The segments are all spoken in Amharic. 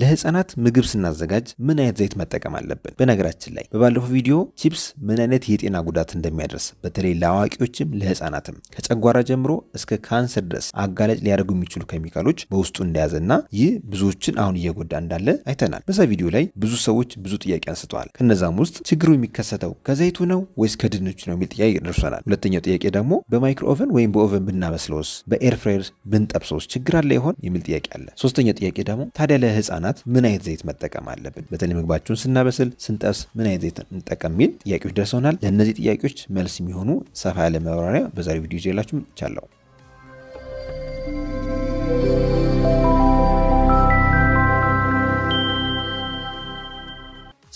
ለህፃናት ምግብ ስናዘጋጅ ምን አይነት ዘይት መጠቀም አለብን? በነገራችን ላይ በባለፈው ቪዲዮ ቺፕስ ምን አይነት የጤና ጉዳት እንደሚያደርስ በተለይ ለአዋቂዎችም ለህፃናትም ከጨጓራ ጀምሮ እስከ ካንሰር ድረስ አጋላጭ ሊያደርጉ የሚችሉ ኬሚካሎች በውስጡ እንደያዘና ይህ ብዙዎችን አሁን እየጎዳ እንዳለ አይተናል። በዛ ቪዲዮ ላይ ብዙ ሰዎች ብዙ ጥያቄ አንስተዋል። ከነዛም ውስጥ ችግሩ የሚከሰተው ከዘይቱ ነው ወይስ ከድንቹ ነው የሚል ጥያቄ ደርሶናል። ሁለተኛው ጥያቄ ደግሞ በማይክሮ ኦቨን ወይም በኦቨን ብናበስለውስ፣ በኤርፍራየር ብንጠብሰውስ ችግር አለ ይሆን የሚል ጥያቄ አለ። ሶስተኛው ጥያቄ ደግሞ ታዲያ ለህፃን ለማቃናት ምን አይነት ዘይት መጠቀም አለብን? በተለይ ምግባችሁን ስናበስል፣ ስንጠብስ ምን አይነት ዘይት እንጠቀም የሚል ጥያቄዎች ደርሰውናል። ለእነዚህ ጥያቄዎች መልስ የሚሆኑ ሰፋ ያለ መብራሪያ በዛሬው ቪዲዮ ይዤላችሁ መጥቻለሁ።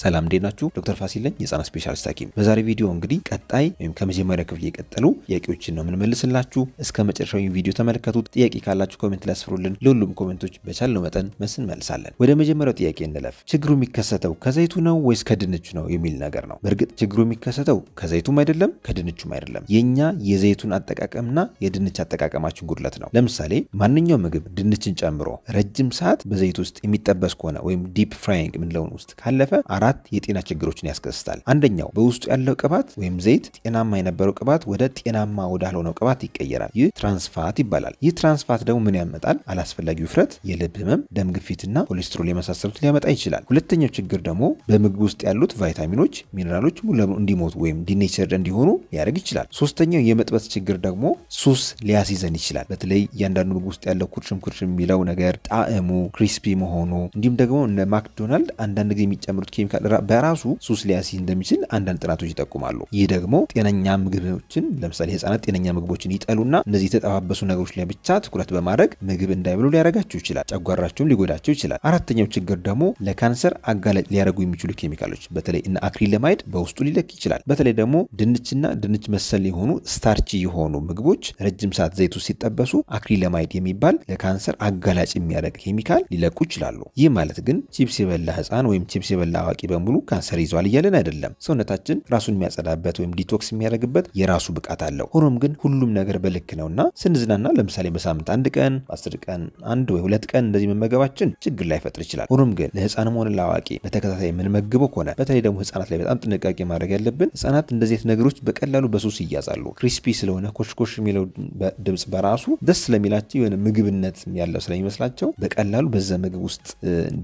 ሰላም እንዴት ናችሁ? ዶክተር ፋሲል ነኝ፣ የህፃናት ስፔሻሊስት ሐኪም። በዛሬ ቪዲዮ እንግዲህ ቀጣይ ወይም ከመጀመሪያ ክፍል የቀጠሉ ጥያቄዎችን ነው የምንመልስላችሁ። እስከ መጨረሻው ቪዲዮ ተመልከቱት። ጥያቄ ካላችሁ ኮሜንት ላይ አስፍሩልን። ለሁሉም ኮሜንቶች በቻልነው መጠን መልስ እንመልሳለን። ወደ መጀመሪያው ጥያቄ እንለፍ። ችግሩ የሚከሰተው ከዘይቱ ነው ወይስ ከድንቹ ነው የሚል ነገር ነው። በእርግጥ ችግሩ የሚከሰተው ከዘይቱም አይደለም ከድንቹም አይደለም። የእኛ የዘይቱን አጠቃቀምና የድንች አጠቃቀማችን ጉድለት ነው። ለምሳሌ ማንኛውም ምግብ ድንችን ጨምሮ ረጅም ሰዓት በዘይት ውስጥ የሚጠበስ ከሆነ ወይም ዲፕ ፍራይንግ የምንለውን ውስጥ ካለፈ አራት የጤና ችግሮችን ያስከስታል። አንደኛው በውስጡ ያለው ቅባት ወይም ዘይት ጤናማ የነበረው ቅባት ወደ ጤናማ ወዳልሆነው ቅባት ይቀየራል። ይህ ትራንስፋት ይባላል። ይህ ትራንስፋት ደግሞ ምን ያመጣል? አላስፈላጊ ውፍረት፣ የልብ ህመም፣ ደም ግፊትና ኮሌስትሮል የመሳሰሉት ሊያመጣ ይችላል። ሁለተኛው ችግር ደግሞ በምግብ ውስጥ ያሉት ቫይታሚኖች፣ ሚነራሎች ሙሉ ለሙሉ እንዲሞቱ ወይም ዲኔቸርድ እንዲሆኑ ሊያደርግ ይችላል። ሶስተኛው የመጥበት ችግር ደግሞ ሱስ ሊያስይዘን ይችላል። በተለይ እያንዳንዱ ምግብ ውስጥ ያለው ኩርሽም ኩርሽም የሚለው ነገር ጣዕሙ ክሪስፒ መሆኑ እንዲሁም ደግሞ እነ ማክዶናልድ አንዳንድ ጊዜ የሚጨምሩት ኬሚካል በራሱ ሱስ ሊያስይዝ እንደሚችል አንዳንድ ጥናቶች ይጠቁማሉ። ይህ ደግሞ ጤነኛ ምግቦችን ለምሳሌ ህጻናት ጤነኛ ምግቦችን ይጠሉና እነዚህ የተጠባበሱ ነገሮች ላይ ብቻ ትኩረት በማድረግ ምግብ እንዳይብሉ ሊያረጋቸው ይችላል። ጨጓራቸውም ሊጎዳቸው ይችላል። አራተኛው ችግር ደግሞ ለካንሰር አጋላጭ ሊያደርጉ የሚችሉ ኬሚካሎች በተለይ እነ አክሪለማይድ በውስጡ ሊለክ ይችላል። በተለይ ደግሞ ድንችና ድንች መሰል የሆኑ ስታርቺ የሆኑ ምግቦች ረጅም ሰዓት ዘይቱ ሲጠበሱ ሲጠበሱ አክሪለማይድ የሚባል ለካንሰር አጋላጭ የሚያደርግ ኬሚካል ሊለቁ ይችላሉ። ይህ ማለት ግን ቺፕስ የበላ ህፃን ወይም ቺፕስ የበላ አዋቂ በሙሉ ካንሰር ይዟል እያለን አይደለም። ሰውነታችን ራሱን የሚያጸዳበት ወይም ዲቶክስ የሚያደርግበት የራሱ ብቃት አለው። ሆኖም ግን ሁሉም ነገር በልክ ነውና ስንዝናና፣ ለምሳሌ በሳምንት አንድ ቀን፣ አስር ቀን አንድ ወይ ሁለት ቀን እንደዚህ መመገባችን ችግር ላይፈጥር ይችላል። ሆኖም ግን ለህፃንም ሆነ ለአዋቂ በተከታታይ የምንመግበው ከሆነ በተለይ ደግሞ ህጻናት ላይ በጣም ጥንቃቄ ማድረግ ያለብን ህጻናት እንደዚህ ነገሮች በቀላሉ በሱስ ይያዛሉ። ክሪስፒ ስለሆነ ኮሽኮሽ የሚለው ድምፅ በራሱ ደስ ስለሚላቸው የሆነ ምግብነት ያለው ስለሚመስላቸው በቀላሉ በዛ ምግብ ውስጥ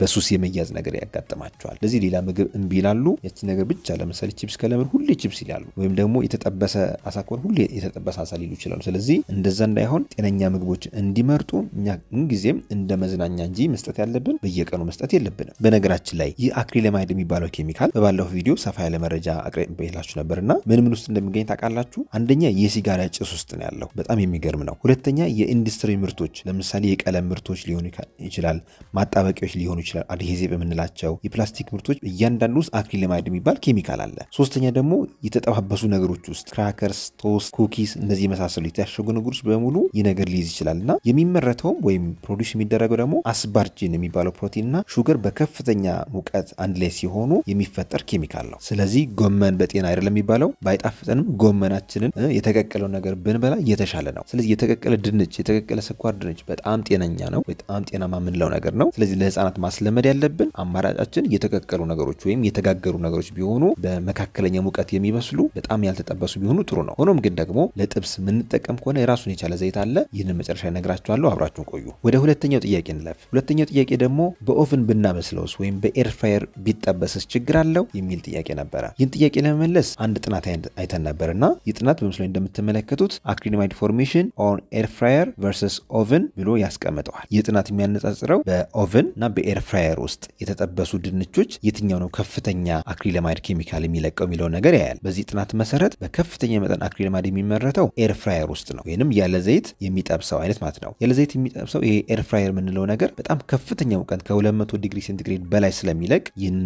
በሱስ የመያዝ ነገር ያጋጥማቸዋል። ለዚህ ሌላ ምግብ እምቢ ይላሉ። ያቺን ነገር ብቻ ለምሳሌ ቺፕስ ከለመን ሁሌ ቺፕስ ይላሉ፣ ወይም ደግሞ የተጠበሰ አሳ ከሆነ ሁሌ የተጠበሰ አሳ ሊሉ ይችላሉ። ስለዚህ እንደዛ እንዳይሆን ጤነኛ ምግቦች እንዲመርጡ እኛ ምንጊዜም እንደ መዝናኛ እንጂ መስጠት ያለብን በየቀኑ መስጠት የለብንም። በነገራችን ላይ ይህ አክሪለማይድ የሚባለው ኬሚካል በባለፈው ቪዲዮ ሰፋ ያለ መረጃ አቅርቤላችሁ ነበርና ምን ምን ውስጥ እንደሚገኝ ታውቃላችሁ? አንደኛ የሲጋራ ጭስ ውስጥ ነው ያለው፣ በጣም የሚገርም ነው። ሁለተኛ የኢንዱስትሪ ምርቶች ለምሳሌ የቀለም ምርቶች ሊሆኑ ይችላል፣ ማጣበቂያዎች ሊሆኑ ይችላል፣ አድሄዚቭ የምንላቸው የፕላስቲክ ምርቶች እያንዳንዱ ውስጥ አክሪልማይድ የሚባል ኬሚካል አለ። ሶስተኛ ደግሞ የተጠባበሱ ነገሮች ውስጥ ክራከርስ፣ ቶስት፣ ኩኪስ እነዚህ የመሳሰሉ የታሸጉ ነገሮች በሙሉ ይህ ነገር ሊይዝ ይችላል እና የሚመረተውም ወይም ፕሮዲስ የሚደረገው ደግሞ አስባርጂን የሚባለው ፕሮቲን እና ሹገር በከፍተኛ ሙቀት አንድ ላይ ሲሆኑ የሚፈጠር ኬሚካል ነው። ስለዚህ ጎመን በጤና አይደለም የሚባለው። ባይጣፍጠንም ጎመናችንን የተቀቀለው ነገር ብንበላ የተሻለ ነው። ስለዚህ የተቀቀለ ድንች፣ የተቀቀለ ስኳር ድንች በጣም ጤነኛ ነው፣ በጣም ጤናማ የምንለው ነገር ነው። ስለዚህ ለህፃናት ማስለመድ ያለብን አማራጫችን የተቀቀሉ ነገሮች ነገሮች ወይም የተጋገሩ ነገሮች ቢሆኑ በመካከለኛ ሙቀት የሚበስሉ በጣም ያልተጠበሱ ቢሆኑ ጥሩ ነው። ሆኖም ግን ደግሞ ለጥብስ የምንጠቀም ከሆነ የራሱን የቻለ ዘይት አለ። ይህንን መጨረሻ እነግራችኋለሁ። አብራችሁን ቆዩ። ወደ ሁለተኛው ጥያቄ እንለፍ። ሁለተኛው ጥያቄ ደግሞ በኦቭን ብናበስለውስ ወይም በኤርፋየር ቢጠበስስ ችግር አለው የሚል ጥያቄ ነበረ። ይህን ጥያቄ ለመመለስ አንድ ጥናት አይተን ነበር እና ይህ ጥናት በምስሉ ላይ እንደምትመለከቱት አክሪማይድ ፎርሜሽን ኦን ኤርፍራየር ቨርሰስ ኦቭን ብሎ ያስቀምጠዋል። ይህ ጥናት የሚያነጻጽረው በኦቭን እና በኤርፍራየር ውስጥ የተጠበሱ ድንቾች የትኛ የትኛው ነው ከፍተኛ አክሪለማይድ ኬሚካል የሚለቀው የሚለውን ነገር ያያል። በዚህ ጥናት መሰረት በከፍተኛ መጠን አክሪለማይድ የሚመረተው ኤር ፍራየር ውስጥ ነው፣ ወይንም ያለ ዘይት የሚጠብሰው አይነት ማለት ነው። ያለ ዘይት የሚጠብሰው ይሄ ኤርፍራየር የምንለው ነገር በጣም ከፍተኛ ሙቀት ከ200 ዲግሪ ሴንቲግሬድ በላይ ስለሚለቅ ይህን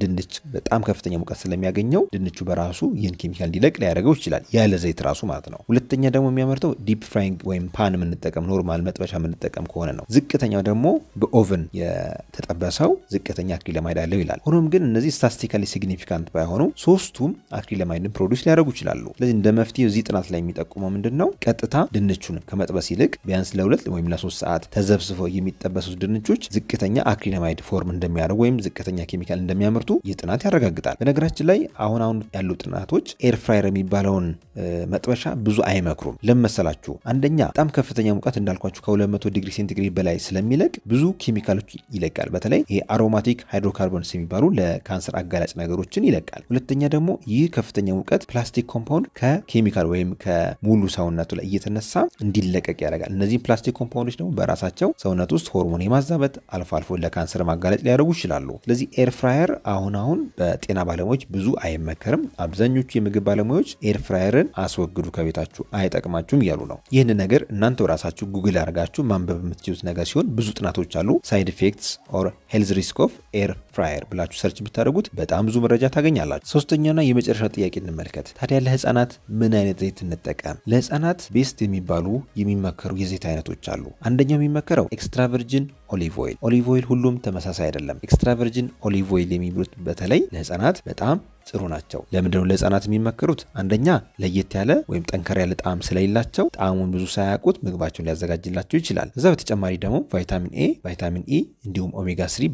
ድንች በጣም ከፍተኛ ሙቀት ስለሚያገኘው ድንቹ በራሱ ይህን ኬሚካል እንዲለቅ ሊያደርገው ይችላል፣ ያለ ዘይት ራሱ ማለት ነው። ሁለተኛ ደግሞ የሚያመርተው ዲፕ ፍራይንግ ወይም ፓን የምንጠቀም ኖርማል መጥበሻ የምንጠቀም ከሆነ ነው። ዝቅተኛው ደግሞ በኦቨን የተጠበሰው ዝቅተኛ አክሪለማይድ አለው ይላል። ሆኖም ግን እነዚህ ስታስቲካሊ ሲግኒፊካንት ባይሆኑ ሶስቱም አክሪለማይድን ፕሮዲስ ሊያደርጉ ይችላሉ። ስለዚህ እንደ መፍትሄ እዚህ ጥናት ላይ የሚጠቁመው ምንድን ነው? ቀጥታ ድንቹን ከመጥበስ ይልቅ ቢያንስ ለሁለት ወይም ለሶስት ሰዓት ተዘብስፎ የሚጠበሱት ድንቾች ዝቅተኛ አክሪለማይድ ፎርም እንደሚያደርጉ ወይም ዝቅተኛ ኬሚካል እንደሚያመርቱ ይህ ጥናት ያረጋግጣል። በነገራችን ላይ አሁን አሁን ያሉ ጥናቶች ኤርፍራየር የሚባለውን መጥበሻ ብዙ አይመክሩም። ለመሰላችሁ አንደኛ በጣም ከፍተኛ ሙቀት እንዳልኳችሁ ከ200 ዲግሪ ሴንቲግሬድ በላይ ስለሚለቅ ብዙ ኬሚካሎች ይለቃል። በተለይ ይሄ አሮማቲክ ሃይድሮካርቦንስ የሚባሉ በአንጻሩ ለካንሰር አጋላጭ ነገሮችን ይለቃል። ሁለተኛ ደግሞ ይህ ከፍተኛ ሙቀት ፕላስቲክ ኮምፓውንድ ከኬሚካል ወይም ከሙሉ ሰውነቱ ላይ እየተነሳ እንዲለቀቅ ያደርጋል። እነዚህ ፕላስቲክ ኮምፓውንዶች ደግሞ በራሳቸው ሰውነት ውስጥ ሆርሞን የማዛበት አልፎ አልፎ ለካንሰር ማጋለጥ ሊያደርጉ ይችላሉ። ስለዚህ ኤርፍራየር አሁን አሁን በጤና ባለሙያዎች ብዙ አይመከርም። አብዛኞቹ የምግብ ባለሙያዎች ኤርፍራየርን አስወግዱ ከቤታችሁ አይጠቅማችሁም እያሉ ነው። ይህን ነገር እናንተ ራሳችሁ ጉግል አድርጋችሁ ማንበብ የምትችሉት ነገር ሲሆን ብዙ ጥናቶች አሉ። ሳይድ ኢፌክትስ ኦር ሄልዝ ሪስክ ኦፍ ኤር ፍራየር ብላችሁ ብላችሁ ሰርች ብታደርጉት በጣም ብዙ መረጃ ታገኛላችሁ። ሶስተኛውና የመጨረሻ ጥያቄ እንመልከት። ታዲያ ለህፃናት ምን አይነት ዘይት እንጠቀም? ለህፃናት ቤስት የሚባሉ የሚመከሩ የዘይት አይነቶች አሉ። አንደኛው የሚመከረው ኤክስትራ ቨርጅን ኦሊቭ ኦይል። ኦሊቭ ኦይል ሁሉም ተመሳሳይ አይደለም። ኤክስትራ ቨርጅን ኦሊቭ ኦይል የሚሉት በተለይ ለህፃናት በጣም ጥሩ ናቸው። ለምንድነው ለህፃናት የሚመከሩት? አንደኛ ለየት ያለ ወይም ጠንከር ያለ ጣዕም ስለሌላቸው ጣዕሙን ብዙ ሳያውቁት ምግባቸውን ሊያዘጋጅላቸው ይችላል። እዛ በተጨማሪ ደግሞ ቫይታሚን ኤ፣ ቫይታሚን ኢ እንዲሁም ኦሜጋ ስሪ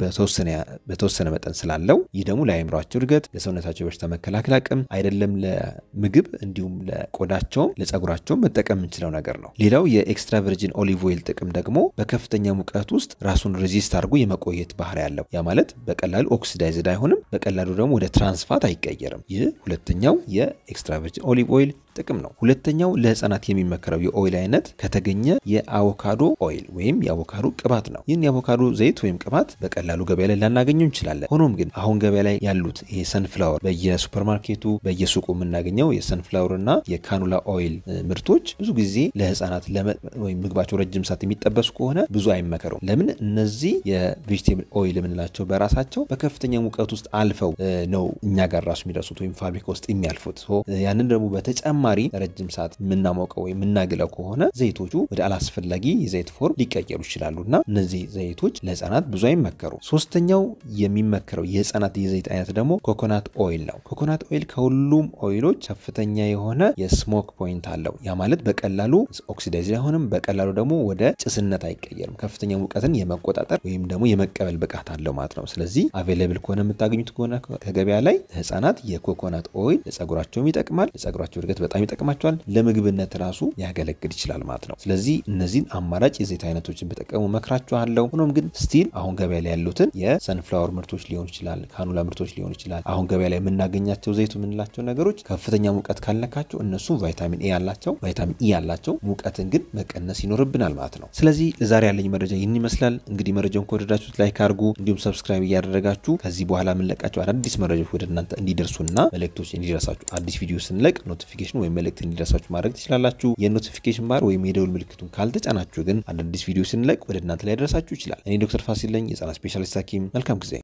በተወሰነ መጠን ስላለው ይህ ደግሞ ለአይምሯቸው እድገት፣ ለሰውነታቸው በሽታ መከላከል አቅም አይደለም ለምግብ እንዲሁም ለቆዳቸውም ለጸጉራቸውም መጠቀም የምንችለው ነገር ነው። ሌላው የኤክስትራ ቨርጂን ኦሊቭ ኦይል ጥቅም ደግሞ በከፍተኛ ሙቀት ውስጥ ራሱን ሬዚስት አድርጎ የመቆየት ባህሪ ያለው። ያ ማለት በቀላሉ ኦክሲዳይዝድ አይሆንም፣ በቀላሉ ደግሞ ወደ ትራንስፋት አይቀየርም። ይህ ሁለተኛው የኤክስትራ ኦሊቭ ኦይል ጥቅም ነው። ሁለተኛው ለህፃናት የሚመከረው የኦይል አይነት ከተገኘ የአቮካዶ ኦይል ወይም የአቮካዶ ቅባት ነው። ይህን የአቮካዶ ዘይት ወይም ቅባት በቀላሉ ገበያ ላይ ላናገኘው እንችላለን። ሆኖም ግን አሁን ገበያ ላይ ያሉት ይሄ ሰንፍላወር በየሱፐርማርኬቱ በየሱቁ የምናገኘው የሰንፍላወር እና የካኑላ ኦይል ምርቶች ብዙ ጊዜ ለህፃናት ወይም ምግባቸው ረጅም ሰዓት የሚጠበሱ ከሆነ ብዙ አይመከሩም። ለምን? እነዚህ የቬጅቴብል ኦይል የምንላቸው በራሳቸው በከፍተኛ ሙቀት ውስጥ አልፈው ነው እኛ ጋር ራሱ የሚደርሱት ወይም ፋብሪካ ውስጥ የሚያልፉት። ያንን ደግሞ በተጨማ በተጨማሪ ረጅም ሰዓት የምናሞቀው ወይም የምናግለው ከሆነ ዘይቶቹ ወደ አላስፈላጊ የዘይት ፎርም ሊቀየሩ ይችላሉ እና እነዚህ ዘይቶች ለህፃናት ብዙ አይመከሩ። ሶስተኛው የሚመከረው የህፃናት የዘይት አይነት ደግሞ ኮኮናት ኦይል ነው። ኮኮናት ኦይል ከሁሉም ኦይሎች ከፍተኛ የሆነ የስሞክ ፖይንት አለው። ያ ማለት በቀላሉ ኦክሲዳይዝ አይሆንም፣ በቀላሉ ደግሞ ወደ ጭስነት አይቀየርም። ከፍተኛ ሙቀትን የመቆጣጠር ወይም ደግሞ የመቀበል ብቃት አለው ማለት ነው። ስለዚህ አቬለብል ከሆነ የምታገኙት ከሆነ ከገበያ ላይ ህፃናት የኮኮናት ኦይል ለጸጉራቸውም ይጠቅማል፣ ለጸጉራቸው እድገት በጣም በጣም ይጠቅማቸዋል። ለምግብነት ራሱ ያገለግል ይችላል ማለት ነው። ስለዚህ እነዚህን አማራጭ የዘይት አይነቶችን ብጠቀሙ መክራችኋለሁ። ሆኖም ግን ስቲል አሁን ገበያ ላይ ያሉትን የሰንፍላወር ምርቶች ሊሆን ይችላል፣ ካኑላ ምርቶች ሊሆን ይችላል። አሁን ገበያ ላይ የምናገኛቸው ዘይቱ የምንላቸው ነገሮች ከፍተኛ ሙቀት ካለካቸው እነሱም ቫይታሚን ኤ ያላቸው፣ ቫይታሚን ኢ ያላቸው፣ ሙቀትን ግን መቀነስ ይኖርብናል ማለት ነው። ስለዚህ ለዛሬ ያለኝ መረጃ ይህን ይመስላል። እንግዲህ መረጃውን ከወደዳችሁት ላይክ አድርጉ፣ እንዲሁም ሰብስክራይብ እያደረጋችሁ ከዚህ በኋላ የምንለቃቸው አዳዲስ መረጃዎች ወደ እናንተ እንዲደርሱና መልእክቶች እንዲደርሳችሁ አዲስ ቪዲዮ ስንለቅ ኖቲፊኬሽን ወይም መልእክት እንዲደርሳችሁ ማድረግ ትችላላችሁ። የኖቲፊኬሽን ባር ወይም የደውል ምልክቱን ካልተጫናችሁ ግን አዳዲስ ቪዲዮ ስንለቅ ወደ እናንተ ላይ ደረሳችሁ ይችላል። እኔ ዶክተር ፋሲል ነኝ፣ የህጻናት ስፔሻሊስት ሐኪም። መልካም ጊዜ